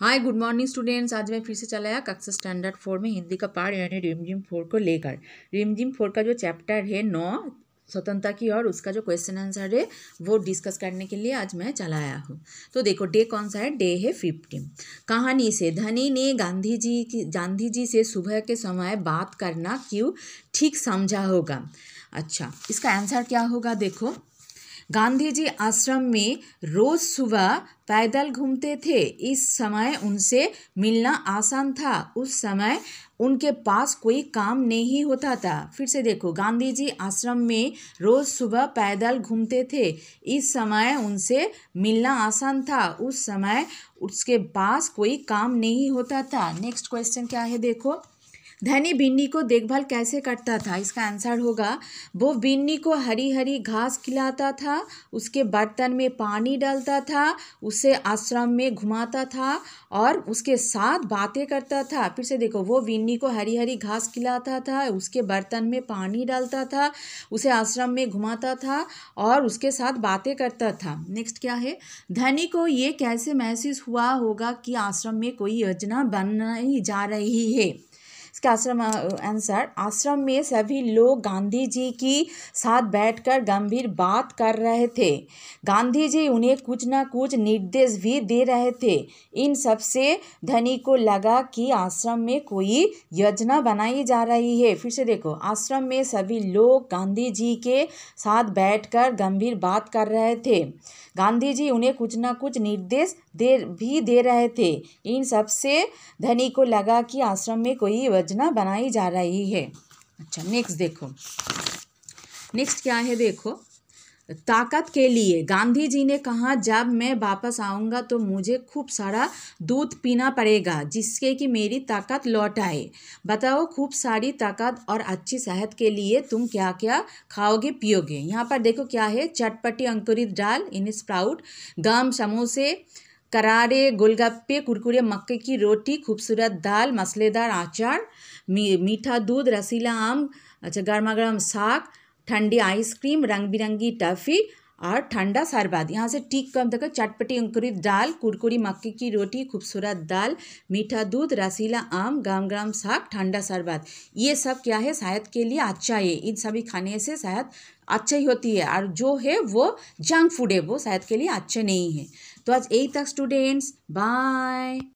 hi good morning students आज मैं फिर से चला आया कक्षा स्टैंडर्ड फोर में हिंदी का पार्ट यानी रिमझिम फोर को लेकर रिमझिम फोर का जो चैप्टर है नौ स्वतंत्रता की और उसका जो क्वेश्चन आंसर है वो डिस्कस करने के लिए आज मैं चला आया हूँ तो देखो डे कौन सा है डे है फिफ्टीन कहानी से धनी ने गांधी जी की गांधी जी से सुबह के समय बात करना क्यों ठीक समझा होगा अच्छा इसका आंसर क्या होगा देखो गांधी जी आश्रम में रोज़ सुबह पैदल घूमते थे इस समय उनसे मिलना आसान था उस समय उनके पास कोई काम नहीं होता था फिर से देखो गांधी जी आश्रम में रोज़ सुबह पैदल घूमते थे इस समय उनसे मिलना आसान था उस समय उसके पास कोई काम नहीं होता था नेक्स्ट क्वेश्चन क्या है देखो धनी बिन्नी को देखभाल कैसे करता था इसका आंसर होगा वो बिन्नी को हरी हरी घास खिलाता था उसके बर्तन में पानी डालता था उसे आश्रम में घुमाता था और उसके साथ बातें करता था फिर से देखो वो बिन्नी को हरी हरी घास खिलाता था उसके बर्तन में पानी डालता था उसे आश्रम में घुमाता था और उसके साथ बातें करता था नेक्स्ट क्या है धनी को ये कैसे महसूस हुआ होगा कि आश्रम में कोई योजना बन जा रही है इसका आश्रम आंसर आश्रम में सभी लोग गांधी जी की साथ बैठकर गंभीर बात कर रहे थे गांधी जी उन्हें कुछ ना कुछ निर्देश भी दे रहे थे इन सबसे धनी को लगा कि आश्रम में कोई योजना बनाई जा रही है फिर से देखो आश्रम में सभी लोग गांधी जी के साथ बैठकर गंभीर बात कर रहे थे गांधी जी उन्हें कुछ ना कुछ निर्देश दे भी दे रहे थे इन सबसे धनी को लगा कि आश्रम में कोई योजना बनाई जा रही है अच्छा नेक्स्ट देखो नेक्स्ट क्या है देखो ताकत के लिए गांधी जी ने कहा जब मैं वापस आऊँगा तो मुझे खूब सारा दूध पीना पड़ेगा जिससे कि मेरी ताकत लौट आए बताओ खूब सारी ताकत और अच्छी सेहत के लिए तुम क्या क्या खाओगे पियोगे यहाँ पर देखो क्या है चटपटी अंकुरित डाल इन स्प्राउट गम समोसे करारे गोलगप्पे कुरकुरे मक्के की रोटी खूबसूरत दाल मसलेदार आचार मी मीठा दूध रसीला आम अच्छा गर्मा गर्म साग ठंडी आइसक्रीम रंग बिरंगी टफ़ी और ठंडा शरबत यहाँ से ठीक कम देखो चटपटी अंकुरित दाल कुरकुरी मक्के की रोटी खूबसूरत दाल मीठा दूध रसीला आम गाम ग्राम साग ठंडा शरबत ये सब क्या है सेहत के लिए अच्छा है इन सभी खाने से सेहत अच्छा ही होती है और जो है वो जंक फूड है वो सेहत के लिए अच्छे नहीं है तो आज यही तक स्टूडेंट्स बाय